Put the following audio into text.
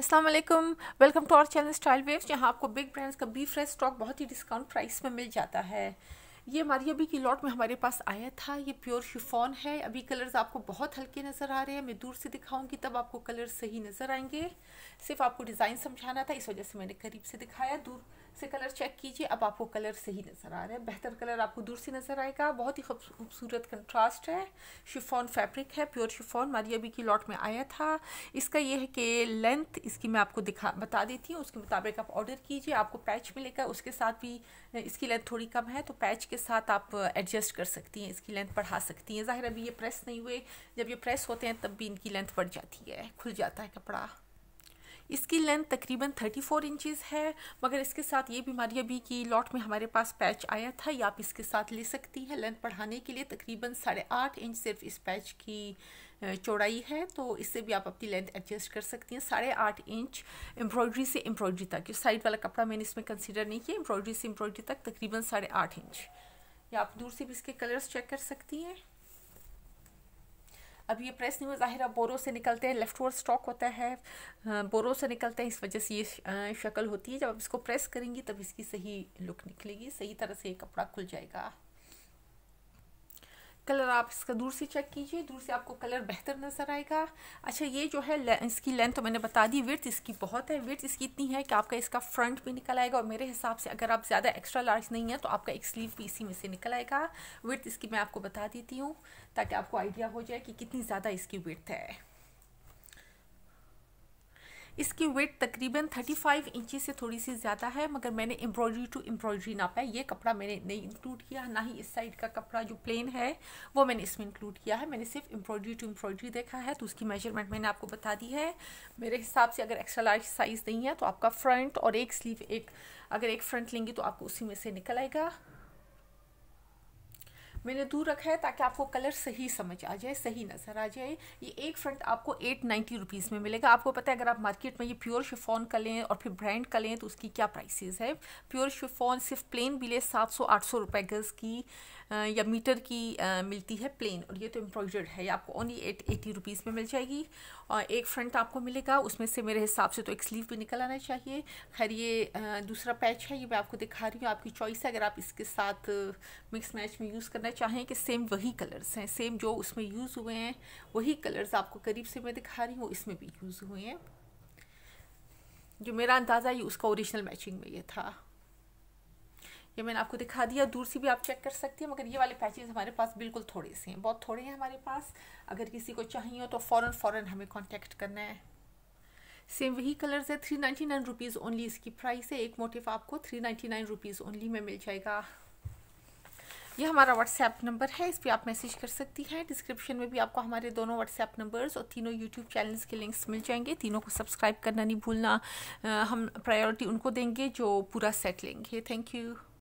अस्सलाम वालेकुम welcome to our channel style waves जहाँ आपको बिग ब्रांड्स का बी फ्रेश स्टॉक बहुत ही डिस्काउंट प्राइस में मिल जाता है ये हमारी अभी की लॉट में हमारे पास आया था ये प्योर शिफॉन है अभी कलर्स आपको बहुत हल्के नज़र आ रहे हैं मैं दूर से दिखाऊंगी तब आपको कलर सही नज़र आएंगे सिर्फ आपको डिज़ाइन समझाना था इस वजह से मैंने करीब से दिखाया दूर से कलर चेक कीजिए अब आपको कलर सही नज़र आ रहा है बेहतर कलर आपको दूर से नज़र आएगा बहुत ही खूबसूरत कंट्रास्ट है शिफॉन फैब्रिक है प्योर शिफॉन मारिया भी की लॉट में आया था इसका यह है कि लेंथ इसकी मैं आपको दिखा बता देती हूँ उसके मुताबिक आप ऑर्डर कीजिए आपको पैच मिलेगा उसके साथ भी इसकी लेंथ थोड़ी कम है तो पैच के साथ आप एडजस्ट कर सकती हैं इसकी लेंथ बढ़ा सकती हैं ज़ाहिर अभी ये प्रेस नहीं हुए जब ये प्रेस होते हैं तब भी इनकी लेंथ बढ़ जाती है खुल जाता है कपड़ा इसकी लेंथ तकरीबन 34 इंचज़ है मगर इसके साथ ये बीमारी अभी कि लॉट में हमारे पास पैच आया था या आप इसके साथ ले सकती हैं लेंथ बढ़ाने के लिए तकरीबन साढ़े आठ इंच सिर्फ इस पैच की चौड़ाई है तो इससे भी आप अपनी लेंथ एडजस्ट कर सकती हैं साढ़े आठ इंच एम्ब्रॉयड्री से एम्ब्रॉयड्री तक साइड वाला कपड़ा मैंने इसमें कंसिडर नहीं किया एम्ब्रॉयड्री से एम्ब्रॉयड्री तक तकरीबन साढ़े आठ इंच या आप दूर से भी इसके कलर्स चेक कर सकती हैं अब ये प्रेस नहीं ज़ाहिर है बोरो से निकलते हैं लेफ्ट ओवर स्टॉक होता है हाँ, बोरो से निकलते हैं इस वजह से ये शक्ल होती है जब आप इसको प्रेस करेंगी तब इसकी सही लुक निकलेगी सही तरह से ये कपड़ा खुल जाएगा कलर आप इसका दूर से चेक कीजिए दूर से आपको कलर बेहतर नज़र आएगा अच्छा ये जो है ले, इसकी लेंथ तो मैंने बता दी विर्थ इसकी बहुत है विर्थ इसकी इतनी है कि आपका इसका फ्रंट भी निकल आएगा और मेरे हिसाब से अगर आप ज़्यादा एक्स्ट्रा लार्ज नहीं है तो आपका एक स्लीव भी इसी में से निकल आएगा विर्थ इसकी मैं आपको बता देती हूँ ताकि आपको आइडिया हो जाए कि कितनी ज़्यादा इसकी विर्थ है इसकी वेट तकरीबन 35 इंची से थोड़ी सी ज़्यादा है मगर मैंने एम्ब्रॉयडरी टू एम्ब्रॉयडरी ना पाया ये कपड़ा मैंने नहीं इंक्लूड किया ना ही इस साइड का कपड़ा जो प्लेन है वो मैंने इसमें इंक्लूड किया है मैंने सिर्फ एम्ब्रॉयडरी टू एम्ब्रॉयडरी देखा है तो उसकी मेजरमेंट मैंने आपको बता दी है मेरे हिसाब से अगर एक्स्ट्रा लार्ज साइज़ नहीं है तो आपका फ्रंट और एक स्लीव एक अगर एक फ्रंट लेंगी तो आपको उसी में से निकल आएगा मैंने दूर रखा है ताकि आपको कलर सही समझ आ जाए सही नज़र आ जाए ये एक फ्रंट आपको एट नाइन्टी रुपीज़ में मिलेगा आपको पता है अगर आप मार्केट में ये प्योर शिफॉन का लें और फिर ब्रांड का लें तो उसकी क्या प्राइसेस है प्योर शिफॉन सिर्फ प्लेन भी ले सात सौ आठ सौ रुपये गज़ की या मीटर की आ, मिलती है प्लेन और ये तो एम्ब्रॉयडर्ड है आपको ओनली एट एटी रुपीज़ में मिल जाएगी और एक फ्रंट आपको मिलेगा उसमें से मेरे हिसाब से तो एक स्लीव भी निकल आना चाहिए खैर ये दूसरा पैच है ये मैं आपको दिखा रही हूँ आपकी चॉइस है अगर आप इसके साथ मिक्स मैच में यूज़ करना चाहें कि सेम वही कलर्स हैं सेम जो उसमें यूज़ हुए हैं वही कलर्स आपको करीब से मैं दिखा रही हूँ इसमें भी यूज़ हुए हैं जो मेरा अंदाज़ा ये उसका ओरिजिनल मैचिंग में ये था ये मैंने आपको दिखा दिया दूर से भी आप चेक कर सकती हैं मगर ये वाले पैचेस हमारे पास बिल्कुल थोड़े से हैं बहुत थोड़े हैं हमारे पास अगर किसी को चाहिए हो तो फ़ौर फ़ौर हमें कॉन्टेक्ट करना है सेम वही कलर्स है three ninety nine rupees only इसकी प्राइस है एक मोटिव आपको three ninety nine rupees only में मिल जाएगा ये हमारा व्हाट्सएप नंबर है इस पर आप मैसेज कर सकती हैं डिस्क्रिप्शन में भी आपको हमारे दोनों व्हाट्सएप नंबर्स और तीनों यूट्यूब चैनल्स के लिंक्स मिल जाएंगे तीनों को सब्सक्राइब करना नहीं भूलना हम प्रायोरिटी उनको देंगे जो पूरा सेट लेंगे थैंक यू